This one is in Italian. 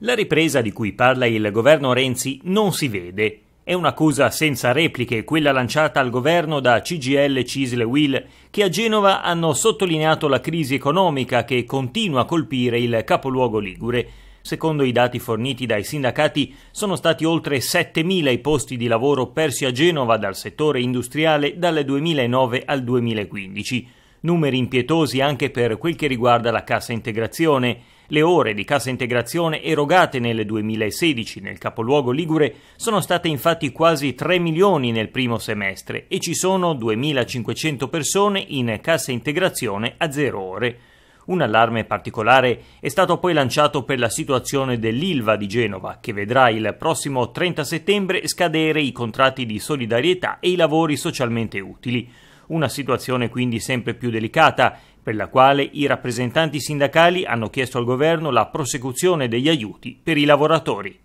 La ripresa di cui parla il governo Renzi non si vede. È un'accusa senza repliche quella lanciata al governo da CGL, Cisle Will, che a Genova hanno sottolineato la crisi economica che continua a colpire il capoluogo ligure. Secondo i dati forniti dai sindacati, sono stati oltre 7.000 i posti di lavoro persi a Genova dal settore industriale dal 2009 al 2015. Numeri impietosi anche per quel che riguarda la cassa integrazione le ore di cassa integrazione erogate nel 2016 nel capoluogo Ligure sono state infatti quasi 3 milioni nel primo semestre e ci sono 2.500 persone in cassa integrazione a zero ore. Un allarme particolare è stato poi lanciato per la situazione dell'Ilva di Genova, che vedrà il prossimo 30 settembre scadere i contratti di solidarietà e i lavori socialmente utili. Una situazione quindi sempre più delicata, per la quale i rappresentanti sindacali hanno chiesto al governo la prosecuzione degli aiuti per i lavoratori.